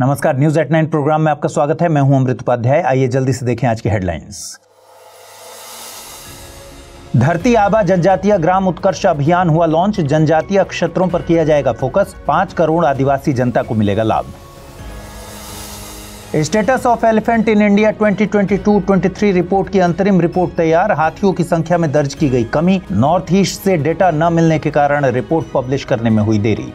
नमस्कार news at nine programme में आपका स्वागत है मैं हूं अमृत उपाध्याय आइए जल्दी से देखें आज की हेडलाइंस धरती आबा जनजातीय ग्राम उत्कर्ष अभियान हुआ लॉन्च जनजातीय क्षेत्रों पर किया जाएगा फोकस पांच करोड़ आदिवासी जनता को मिलेगा लाभ status of elephant in India 2022-23 report की अंतरिम रिपोर्ट तैयार हाथियों की संख्या में दर्ज की गई कमी नॉर्थ ईस्ट से डेटा न मिलने के कारण रिपोर्ट पब्लिश करने में हुई देरी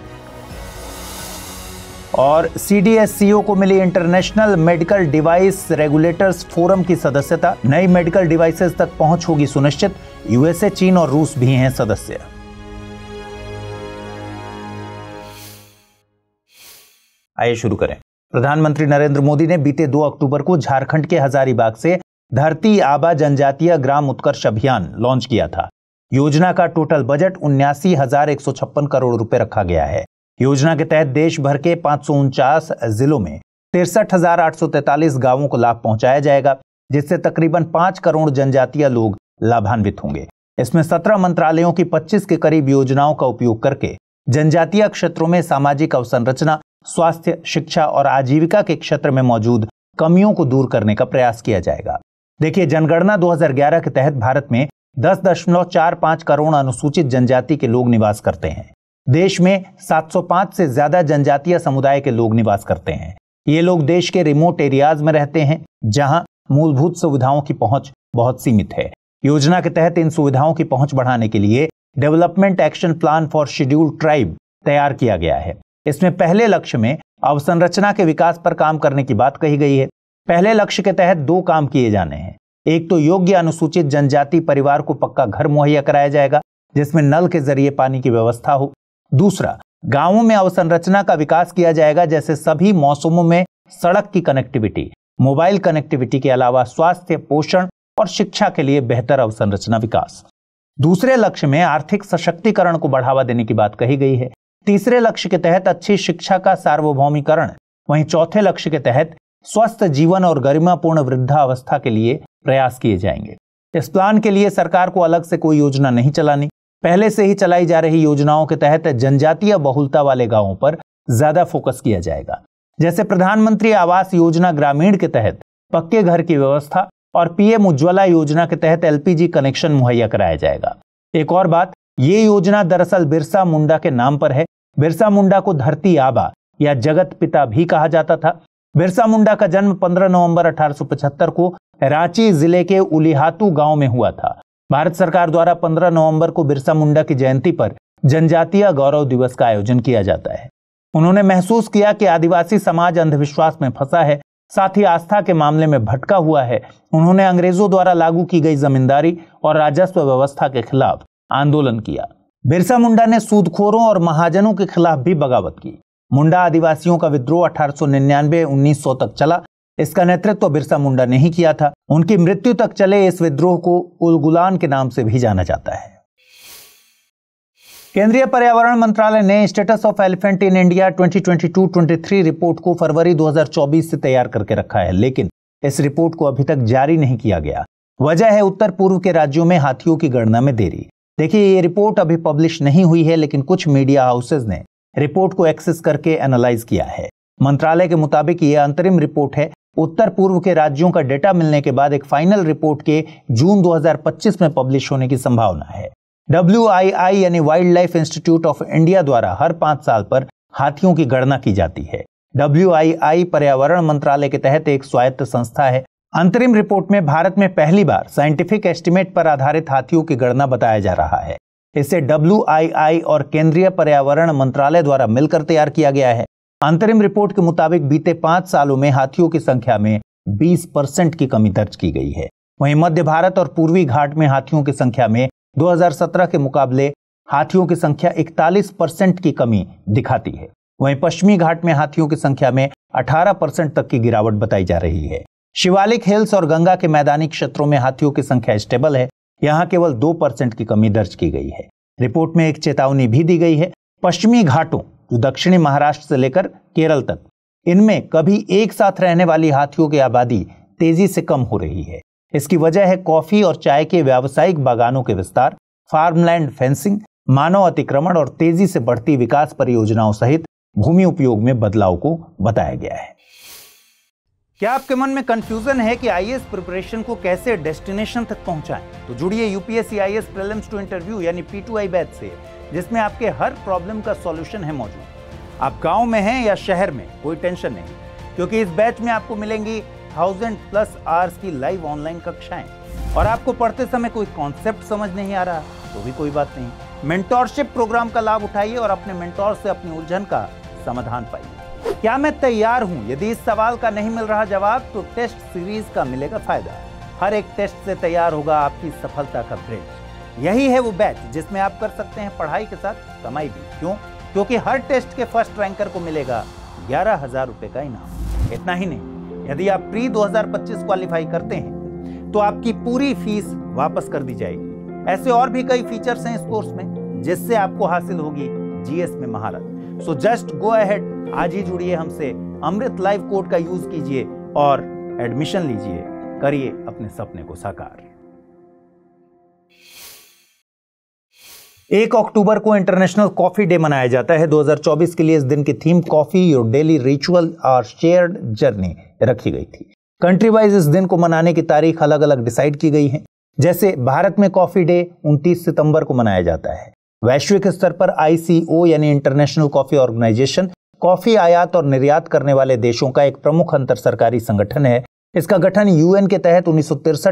और सी को मिली international medical device regulators forum की सदस्यता नई मेडिकल डिवाइसेस तक पहुंच होगी सुनिश्चित यूएसए चीन और रूस भी हैं सदस्य आइए शुरू करें प्रधानमंत्री नरेंद्र मोदी ने बीते 2 अक्टूबर को झारखंड के हजारीबाग से धरती आबा जनजातीय ग्राम उत्कर्ष अभियान लॉन्च किया था योजना का टोटल बजट उन्यासी करोड़ रुपए रखा गया है योजना के तहत देश भर के पांच जिलों में तिरसठ गांवों को लाभ पहुंचाया जाएगा जिससे तकरीबन पांच करोड़ जनजातीय लोग लाभान्वित होंगे इसमें सत्रह मंत्रालयों की पच्चीस के करीब योजनाओं का उपयोग करके जनजातीय क्षेत्रों में सामाजिक अवसंरचना स्वास्थ्य शिक्षा और आजीविका के क्षेत्र में मौजूद कमियों को दूर करने का प्रयास किया जाएगा देखिए जनगणना 2011 के तहत भारत में 10.45 करोड़ अनुसूचित जनजाति के लोग निवास करते हैं देश में 705 से ज्यादा जनजातीय समुदाय के लोग निवास करते हैं ये लोग देश के रिमोट एरियाज में रहते हैं जहां मूलभूत सुविधाओं की पहुंच बहुत सीमित है योजना के तहत इन सुविधाओं की पहुंच बढ़ाने के लिए development action plan for scheduled tribe तैयार किया गया है इसमें पहले लक्ष्य में अवसंरचना के विकास पर काम करने की बात कही गई है पहले लक्ष्य के तहत दो काम किए जाने हैं एक तो योग्य अनुसूचित जनजाति परिवार को पक्का घर मुहैया कराया जाएगा जिसमें नल के जरिए पानी की व्यवस्था हो दूसरा गांवों में अवसंरचना का विकास किया जाएगा जैसे सभी मौसमों में सड़क की कनेक्टिविटी मोबाइल कनेक्टिविटी के अलावा स्वास्थ्य पोषण और शिक्षा के लिए बेहतर अवसंरचना विकास दूसरे लक्ष्य में आर्थिक सशक्तिकरण को बढ़ावा देने की बात कही गई है तीसरे लक्ष्य के तहत अच्छी शिक्षा का सार्वभौमिकरण वहीं चौथे लक्ष्य के तहत स्वस्थ जीवन और गरिमापूर्ण वृद्धावस्था के लिए प्रयास किए जाएंगे इस प्लान के लिए सरकार को अलग से कोई योजना नहीं चलानी पहले से ही चलाई जा रही योजनाओं के तहत जनजातीय बहुलता वाले गांवों पर ज्यादा फोकस किया जाएगा जैसे प्रधानमंत्री आवास योजना ग्रामीण के तहत पक्के घर की व्यवस्था और पीएम उज्ज्वला योजना के तहत एलपीजी कनेक्शन मुहैया कराया जाएगा एक और बात ये योजना दरअसल बिरसा मुंडा के नाम पर है बिरसा मुंडा को धरती आबा या जगत पिता भी कहा जाता था बिरसा मुंडा का जन्म 15 नवंबर 1875 को रांची जिले के उलिहातू गांव में हुआ था भारत सरकार द्वारा 15 नवंबर को बिरसा मुंडा की जयंती पर जनजातीय गौरव दिवस का आयोजन किया जाता है उन्होंने महसूस किया कि आदिवासी समाज अंधविश्वास में फंसा है साथ ही आस्था के मामले में भटका हुआ है उन्होंने अंग्रेजों द्वारा लागू की गई जमींदारी और राजस्व व्यवस्था के खिलाफ आंदोलन किया बिरसा मुंडा ने सूदखोरों और महाजनों के खिलाफ भी बगावत की मुंडा आदिवासियों का विद्रोह अठारह सौ निन्यानवे उन्नीस सौ तक चला इसका नेतृत्व तो बिरसा मुंडा ने ही किया था उनकी मृत्यु तक चले इस विद्रोह को उलगुलान के नाम से भी जाना जाता है केंद्रीय पर्यावरण मंत्रालय ने status of elephant in India 2022-23 report को फरवरी 2024 से तैयार करके रखा है लेकिन इस रिपोर्ट को अभी तक जारी नहीं किया गया वजह है उत्तर पूर्व के राज्यों में हाथियों की गणना में देरी देखिए ये रिपोर्ट अभी पब्लिश नहीं हुई है लेकिन कुछ मीडिया हाउसेज ने रिपोर्ट को एक्सेस करके एनालाइज किया है मंत्रालय के मुताबिक ये अंतरिम रिपोर्ट है उत्तर पूर्व के राज्यों का डेटा मिलने के बाद एक फाइनल रिपोर्ट के जून 2025 में पब्लिश होने की संभावना है डब्ल्यू यानी Wildlife Institute of India द्वारा हर पांच साल पर हाथियों की गणना की जाती है डब्ल्यू पर्यावरण मंत्रालय के तहत एक स्वायत्त संस्था है अंतरिम रिपोर्ट में भारत में पहली बार साइंटिफिक एस्टिमेट पर आधारित हाथियों की गणना बताया जा रहा है इसे डब्ल्यू और केंद्रीय पर्यावरण मंत्रालय द्वारा मिलकर तैयार किया गया है अंतरिम रिपोर्ट के मुताबिक बीते पांच सालों में हाथियों की संख्या में 20 परसेंट की कमी दर्ज की गई है वहीं मध्य भारत और पूर्वी घाट में हाथियों की संख्या में 2017 के मुकाबले हाथियों की संख्या 41 परसेंट की कमी दिखाती है वहीं पश्चिमी घाट में हाथियों की संख्या में 18 परसेंट तक की गिरावट बताई जा रही है शिवालिक हिल्स और गंगा के मैदानी क्षेत्रों में हाथियों की संख्या स्टेबल है यहाँ केवल दो परसेंट की कमी दर्ज की गई है रिपोर्ट में एक चेतावनी भी दी गई है पश्चिमी घाटों जो दक्षिणी महाराष्ट्र से लेकर केरल तक इनमें कभी एक साथ रहने वाली हाथियों की आबादी तेजी से कम हो रही है इसकी वजह है कॉफी और चाय के व्यावसायिक बागानों के विस्तार फार्मलैंड फेंसिंग मानव अतिक्रमण और तेजी से बढ़ती विकास परियोजनाओं सहित भूमि उपयोग में बदलाव को बताया गया है क्या आपके मन में कंफ्यूजन है कि आई प्रिपरेशन को कैसे डेस्टिनेशन तक पहुंचाएं? तो जुड़िए यूपीएससी एस प्रेलम्स टू इंटरव्यू यानी पीटूआई बैच से जिसमें आपके हर प्रॉब्लम का सॉल्यूशन है मौजूद आप गांव में हैं या शहर में कोई टेंशन नहीं क्योंकि इस बैच में आपको मिलेंगी थाउजेंड प्लस आवर्स की लाइव ऑनलाइन कक्षाएं और आपको पढ़ते समय कोई कॉन्सेप्ट समझ नहीं आ रहा तो भी कोई बात नहीं मेंटोरशिप प्रोग्राम का लाभ उठाइए और अपने मेंटोर से अपनी उलझन का समाधान पाइए क्या मैं तैयार हूं यदि इस सवाल का नहीं मिल रहा जवाब तो टेस्ट सीरीज का मिलेगा फायदा हर एक टेस्ट से तैयार होगा आपकी सफलता का ब्रिज यही है वो बैच जिसमें आप कर सकते हैं पढ़ाई के साथ कमाई भी क्यों क्योंकि हर टेस्ट के फर्स्ट रैंकर को मिलेगा ग्यारह हजार रुपए का इनाम इतना ही नहीं यदि आप प्री 2025 क्वालिफाई करते हैं तो आपकी पूरी फीस वापस कर दी जाएगी ऐसे और भी कई फीचर्स हैं इस कोर्स में जिससे आपको हासिल होगी जीएस में महारत सो जस्ट गो अहेड आज ही जुड़िए हमसे अमृत लाइव कोड का यूज कीजिए और एडमिशन लीजिए करिए अपने सपने को साकार एक अक्टूबर को इंटरनेशनल कॉफी डे मनाया जाता है 2024 के लिए इस दिन की theme coffee your daily ritual और शेयर्ड जर्नी रखी गई थी कंट्री वाइज इस दिन को मनाने की तारीख अलग अलग डिसाइड की गई है जैसे भारत में कॉफी डे 29 सितंबर को मनाया जाता है वैश्विक स्तर पर आईसीओ यानी इंटरनेशनल कॉफी ऑर्गेनाइजेशन कॉफ़ी आयात और निर्यात करने वाले देशों का एक प्रमुख अंतर सरकारी संगठन है इसका गठन यूएन के तहत उन्नीस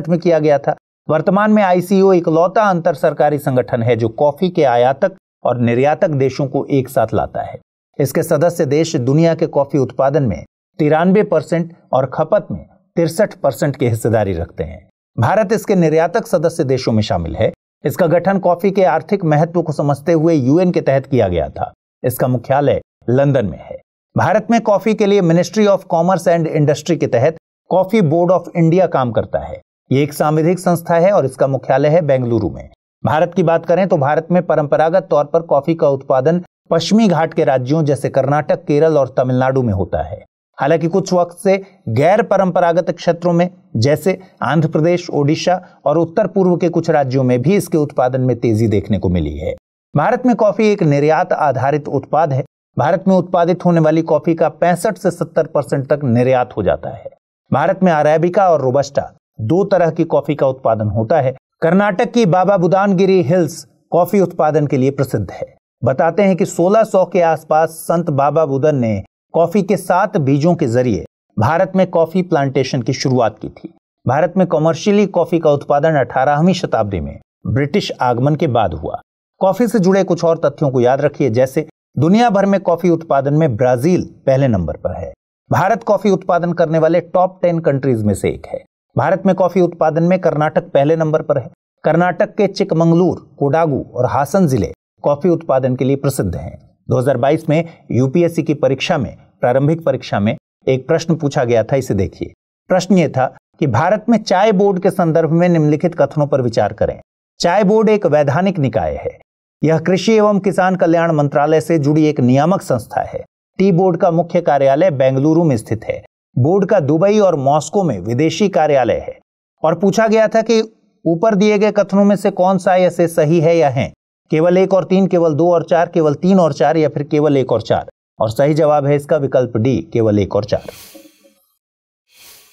में किया गया था वर्तमान में आईसीओ इकलौता अंतर सरकारी संगठन है जो कॉफ़ी के आयातक और निर्यातक देशों को एक साथ लाता है इसके सदस्य देश दुनिया के कॉफ़ी उत्पादन में तिरानवे परसेंट और खपत में तिरसठ परसेंट की हिस्सेदारी रखते हैं भारत इसके निर्यातक सदस्य देशों में शामिल है इसका गठन कॉफी के आर्थिक महत्व को समझते हुए यूएन के तहत किया गया था इसका मुख्यालय लंदन में है भारत में कॉफी के लिए ministry of commerce and industry के तहत कॉफी बोर्ड ऑफ इंडिया काम करता है ये एक सांविधिक संस्था है और इसका मुख्यालय है बेंगलुरु में भारत की बात करें तो भारत में परंपरागत तौर पर कॉफी का उत्पादन पश्चिमी घाट के राज्यों जैसे कर्नाटक केरल और तमिलनाडु में होता है हालांकि कुछ वक्त से गैर परंपरागत क्षेत्रों में जैसे आंध्र प्रदेश ओडिशा और उत्तर पूर्व के कुछ राज्यों में भी इसके उत्पादन में तेजी देखने को मिली है भारत में कॉफी एक निर्यात आधारित उत्पाद है भारत में उत्पादित होने वाली कॉफी का पैंसठ से सत्तर परसेंट तक निर्यात हो जाता है भारत में अरेबिका और रोबस्टा दो तरह की कॉफी का उत्पादन होता है कर्नाटक की बाबा बुदानगिरी हिल्स कॉफी उत्पादन के लिए प्रसिद्ध है बताते हैं कि 1600 के आसपास संत बाबा बुदन ने कॉफी के सात बीजों के जरिए भारत में कॉफी प्लांटेशन की शुरुआत की थी भारत में कॉमर्शियली कॉफी का उत्पादन अठारहवीं शताब्दी में ब्रिटिश आगमन के बाद हुआ कॉफी से जुड़े कुछ और तथ्यों को याद रखिए जैसे दुनिया भर में कॉफी उत्पादन में ब्राजील पहले नंबर पर है भारत कॉफी उत्पादन करने वाले टॉप टेन कंट्रीज में से एक है भारत में कॉफी उत्पादन में कर्नाटक पहले नंबर पर है कर्नाटक के चिकमंगलूर कोडागू और हासन जिले कॉफी उत्पादन के लिए प्रसिद्ध हैं 2022 में यूपीएससी की परीक्षा में प्रारंभिक परीक्षा में एक प्रश्न पूछा गया था इसे देखिए प्रश्न ये था कि भारत में चाय बोर्ड के संदर्भ में निम्नलिखित कथनों पर विचार करें चाय बोर्ड एक वैधानिक निकाय है यह कृषि एवं किसान कल्याण मंत्रालय से जुड़ी एक नियामक संस्था है टी बोर्ड का मुख्य कार्यालय बेंगलुरु में स्थित है बोर्ड का दुबई और मॉस्को में विदेशी कार्यालय है और पूछा गया था कि ऊपर दिए गए कथनों में से कौन सा ऐसे सही है या है केवल एक और तीन केवल दो और चार केवल तीन और चार या फिर केवल एक और चार और सही जवाब है इसका विकल्प डी केवल एक और चार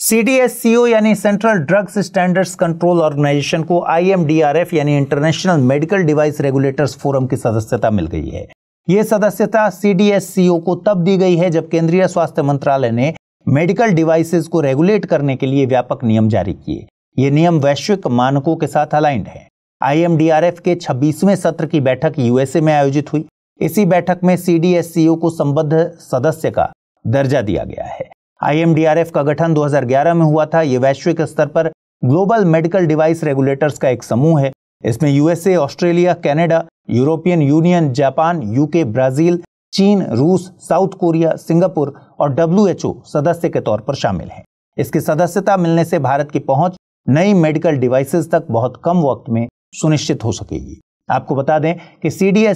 सीडीएससीओ यानी central drugs standards control organisation को आईएमडीआरएफ यानी international medical device regulators forum की सदस्यता मिल गई है यह सदस्यता सीडीएससीओ को तब दी गई है जब केंद्रीय स्वास्थ्य मंत्रालय ने मेडिकल डिवाइसेस को रेगुलेट करने के लिए व्यापक नियम जारी किए ये नियम वैश्विक मानकों के साथ अलाइंड है आईएमडीआरएफ के 26वें सत्र की बैठक यूएसए में आयोजित हुई इसी बैठक में सीडीएससीओ को संबद्ध सदस्य का दर्जा दिया गया है आईएमडीआरएफ का गठन 2011 में हुआ था ये वैश्विक स्तर पर ग्लोबल मेडिकल डिवाइस रेगुलेटर्स का एक समूह है इसमें USA Australia Canada European Union Japan UK Brazil चीन रूस साउथ कोरिया सिंगापुर और डब्ल्यूएचओ सदस्य के तौर पर शामिल हैं इसकी सदस्यता मिलने से भारत की पहुंच नई मेडिकल डिवाइसेस तक बहुत कम वक्त में सुनिश्चित हो सकेगी आपको बता दें कि सी डी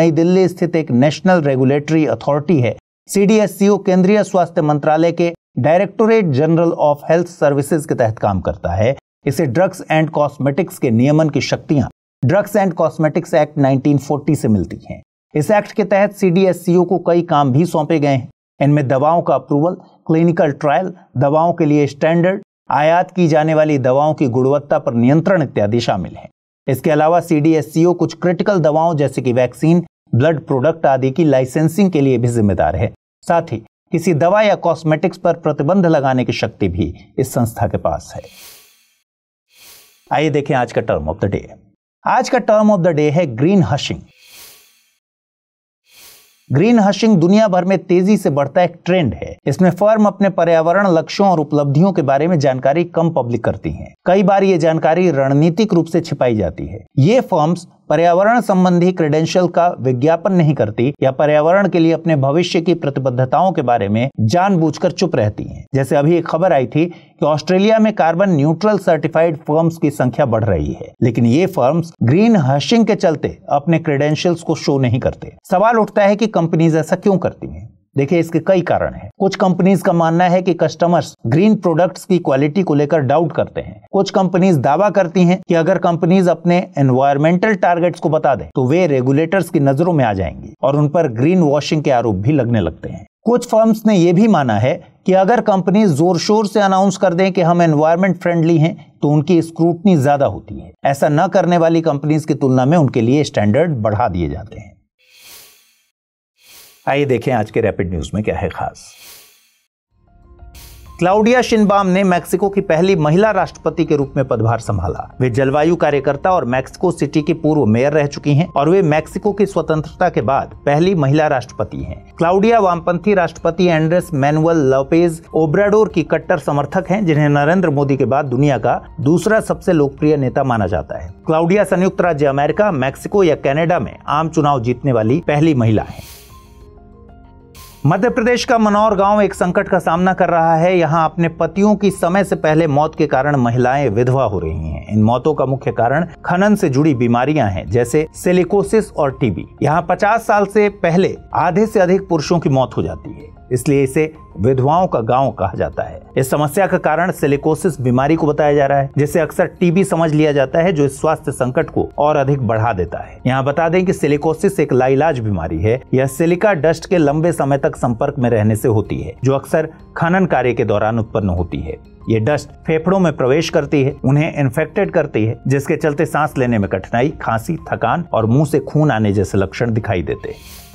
नई दिल्ली स्थित एक नेशनल रेगुलेटरी अथॉरिटी है सीडीएससीओ केंद्रीय स्वास्थ्य मंत्रालय के Directorate General of Health Services के तहत काम करता है इसे ड्रग्स एंड कॉस्मेटिक्स के नियमन की शक्तियां ड्रग्स एंड कॉस्मेटिक्स एक्ट 1940 से मिलती हैं इस एक्ट के तहत सीडीएससीओ को कई काम भी सौंपे गए हैं इनमें दवाओं का अप्रूवल क्लिनिकल ट्रायल दवाओं के लिए स्टैंडर्ड आयात की जाने वाली दवाओं की गुणवत्ता पर नियंत्रण इत्यादि शामिल है इसके अलावा सीडीएससीओ कुछ क्रिटिकल दवाओं जैसे कि वैक्सीन ब्लड प्रोडक्ट आदि की लाइसेंसिंग के लिए भी जिम्मेदार है साथ ही किसी दवा या कॉस्मेटिक्स पर प्रतिबंध लगाने की शक्ति भी इस संस्था के पास है आइए देखें आज का टर्म ऑफ द डे आज का टर्म ऑफ द डे है ग्रीन हशिंग ग्रीन हशिंग दुनिया भर में तेजी से बढ़ता एक ट्रेंड है इसमें फर्म अपने पर्यावरण लक्ष्यों और उपलब्धियों के बारे में जानकारी कम पब्लिक करती हैं। कई बार ये जानकारी रणनीतिक रूप से छिपाई जाती है ये फर्म्स पर्यावरण संबंधी क्रेडेंशियल का विज्ञापन नहीं करती या पर्यावरण के लिए अपने भविष्य की प्रतिबद्धताओं के बारे में जानबूझकर चुप रहती हैं जैसे अभी एक खबर आई थी कि ऑस्ट्रेलिया में कार्बन न्यूट्रल सर्टिफाइड फर्म्स की संख्या बढ़ रही है लेकिन ये फर्म्स ग्रीन हशिंग के चलते अपने क्रेडेंशियल्स को शो नहीं करते सवाल उठता है कि कंपनीज ऐसा क्यों करती हैं देखिए इसके कई कारण हैं कुछ कंपनीज का मानना है कि कस्टमर्स ग्रीन प्रोडक्ट्स की क्वालिटी को लेकर डाउट करते हैं कुछ कंपनीज दावा करती हैं कि अगर कंपनीज अपने एनवायरमेंटल टारगेट्स को बता दें तो वे रेगुलेटर्स की नजरों में आ जाएंगी और उन पर ग्रीन वॉशिंग के आरोप भी लगने लगते हैं कुछ फर्म्स ने यह भी माना है कि अगर कंपनी जोर शोर से अनाउंस कर दें कि हम एनवायरमेंट फ्रेंडली हैं तो उनकी स्क्रूटनी ज्यादा होती है ऐसा न करने वाली कंपनीज की तुलना में उनके लिए स्टैंडर्ड बढ़ा दिए जाते हैं आइए देखें आज के रैपिड न्यूज में क्या है खास क्लाउडिया शिनबाम ने मैक्सिको की पहली महिला राष्ट्रपति के रूप में पदभार संभाला वे जलवायु कार्यकर्ता और मैक्सिको सिटी की पूर्व मेयर रह चुकी हैं और वे मैक्सिको की स्वतंत्रता के बाद पहली महिला राष्ट्रपति हैं। क्लाउडिया वामपंथी राष्ट्रपति एंड्रेस मैनुअल लोपेज ओब्राडोर की कट्टर समर्थक है जिन्हें नरेंद्र मोदी के बाद दुनिया का दूसरा सबसे लोकप्रिय नेता माना जाता है क्लाउडिया संयुक्त राज्य अमेरिका मैक्सिको या कैनेडा में आम चुनाव जीतने वाली पहली महिला है मध्य प्रदेश का मनौर गांव एक संकट का सामना कर रहा है यहां अपने पतियों की समय से पहले मौत के कारण महिलाएं विधवा हो रही हैं इन मौतों का मुख्य कारण खनन से जुड़ी बीमारियां हैं जैसे सिलिकोसिस और टीबी यहां 50 साल से पहले आधे से अधिक पुरुषों की मौत हो जाती है इसलिए इसे विधवाओं का गांव कहा जाता है इस समस्या का कारण सिलिकोसिस बीमारी को बताया जा रहा है जिसे अक्सर टीबी समझ लिया जाता है जो इस स्वास्थ्य संकट को और अधिक बढ़ा देता है यहाँ बता दें कि सिलिकोसिस एक लाइलाज बीमारी है यह सिलिका डस्ट के लंबे समय तक संपर्क में रहने से होती है जो अक्सर खनन कार्य के दौरान उत्पन्न होती है ये डस्ट फेफड़ों में प्रवेश करती है उन्हें इन्फेक्टेड करती है जिसके चलते सांस लेने में कठिनाई खांसी थकान और मुंह से खून आने जैसे लक्षण दिखाई देते हैं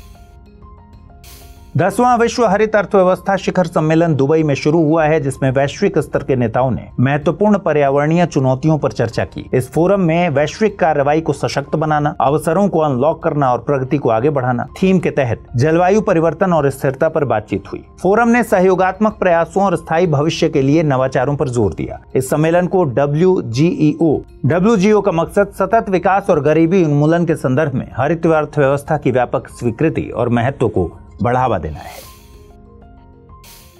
दसवां विश्व हरित अर्थव्यवस्था शिखर सम्मेलन दुबई में शुरू हुआ है जिसमें वैश्विक स्तर के नेताओं ने महत्वपूर्ण पर्यावरणीय चुनौतियों पर चर्चा की इस फोरम में वैश्विक कार्रवाई को सशक्त बनाना अवसरों को अनलॉक करना और प्रगति को आगे बढ़ाना थीम के तहत जलवायु परिवर्तन और स्थिरता पर बातचीत हुई फोरम ने सहयोगात्मक प्रयासों और स्थायी भविष्य के लिए नवाचारों पर जोर दिया इस सम्मेलन को डब्ल्यू जी का मकसद सतत विकास और गरीबी उन्मूलन के संदर्भ में हरित अर्थव्यवस्था की व्यापक स्वीकृति और महत्व को बढ़ावा देना है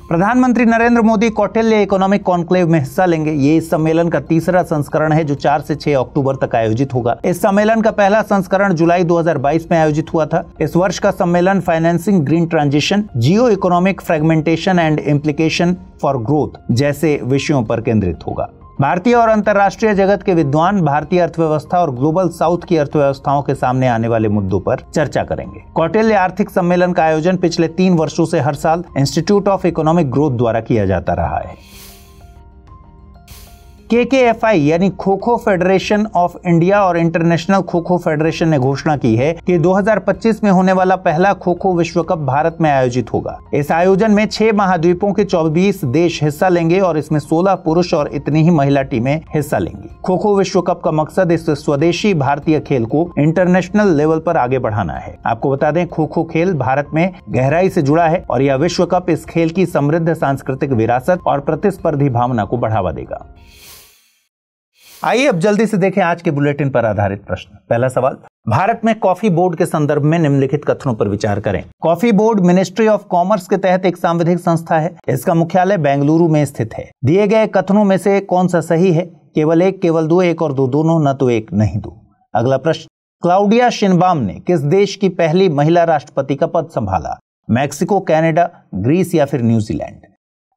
प्रधानमंत्री नरेंद्र मोदी कौटिल्य इकोनॉमिक कॉन्क्लेव में हिस्सा लेंगे ये इस सम्मेलन का तीसरा संस्करण है जो 4 से 6 अक्टूबर तक आयोजित होगा इस सम्मेलन का पहला संस्करण जुलाई 2022 में आयोजित हुआ था इस वर्ष का सम्मेलन financing green transition geo economic fragmentation and implication for growth जैसे विषयों पर केंद्रित होगा भारतीय और अंतर्राष्ट्रीय जगत के विद्वान भारतीय अर्थव्यवस्था और ग्लोबल साउथ की अर्थव्यवस्थाओं के सामने आने वाले मुद्दों पर चर्चा करेंगे कौटिल्य आर्थिक सम्मेलन का आयोजन पिछले तीन वर्षों से हर साल इंस्टीट्यूट ऑफ इकोनॉमिक ग्रोथ द्वारा किया जाता रहा है के के एफ आई यानी Kho Kho Federation of India और इंटरनेशनल खो खो फेडरेशन ने घोषणा की है कि 2025 में होने वाला पहला खो खो विश्व कप भारत में आयोजित होगा इस आयोजन में छह महाद्वीपों के 24 देश हिस्सा लेंगे और इसमें 16 पुरुष और इतनी ही महिला टीमें हिस्सा लेंगी खो खो विश्व कप का मकसद इस स्वदेशी भारतीय खेल को इंटरनेशनल लेवल पर आगे बढ़ाना है आपको बता दें खो खो खेल भारत में गहराई से जुड़ा है और यह विश्व कप इस खेल की समृद्ध सांस्कृतिक विरासत और प्रतिस्पर्धी भावना को बढ़ावा देगा आइए अब जल्दी से देखें आज के बुलेटिन पर आधारित प्रश्न पहला सवाल भारत में कॉफी बोर्ड के संदर्भ में निम्नलिखित कथनों पर विचार करें Coffee Board Ministry of Commerce के तहत एक सांविधिक संस्था है इसका मुख्यालय बेंगलुरु में स्थित है दिए गए कथनों में से कौन सा सही है केवल एक केवल दो एक और दो दोनों न तो एक नहीं दो अगला प्रश्न क्लाउडिया शिनबाम ने किस देश की पहली महिला राष्ट्रपति का पद संभाला मैक्सिको कैनेडा ग्रीस या फिर न्यूजीलैंड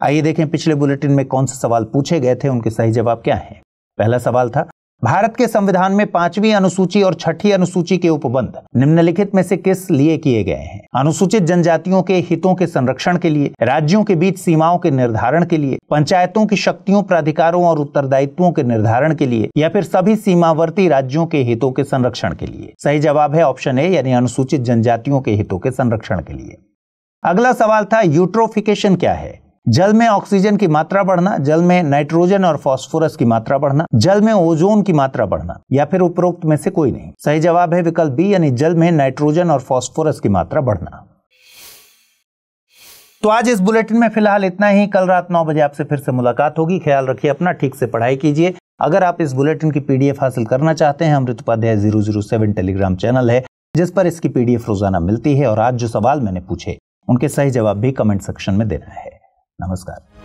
आइए देखें पिछले बुलेटिन में कौन से सवाल पूछे गए थे उनके सही जवाब क्या है पहला सवाल था भारत के संविधान में पांचवी अनुसूची और छठी अनुसूची के उपबंध निम्नलिखित में से किस लिए किए गए हैं अनुसूचित जनजातियों के हितों के संरक्षण के लिए राज्यों के बीच सीमाओं के निर्धारण के लिए पंचायतों की शक्तियों प्राधिकारों और उत्तरदायित्वों के निर्धारण के लिए या फिर सभी सीमावर्ती राज्यों के हितों के संरक्षण के लिए सही जवाब है ऑप्शन ए यानी अनुसूचित जनजातियों के हितों के संरक्षण के लिए अगला सवाल था यूट्रोफिकेशन क्या है जल में ऑक्सीजन की मात्रा बढ़ना जल में नाइट्रोजन और फॉस्फोरस की मात्रा बढ़ना जल में ओजोन की मात्रा बढ़ना या फिर उपरोक्त में से कोई नहीं सही जवाब है विकल्प बी यानी जल में नाइट्रोजन और फॉस्फोरस की मात्रा बढ़ना तो आज इस बुलेटिन में फिलहाल इतना ही कल रात नौ बजे आपसे फिर से मुलाकात होगी ख्याल रखिए अपना ठीक से पढ़ाई कीजिए अगर आप इस बुलेटिन की पीडीएफ हासिल करना चाहते हैं Amrit Upadhyay zero zero seven Telegram channel है जिस पर इसकी पीडीएफ रोजाना मिलती है और आज जो सवाल मैंने पूछे उनके सही जवाब भी कमेंट सेक्शन में देना है नमस्कार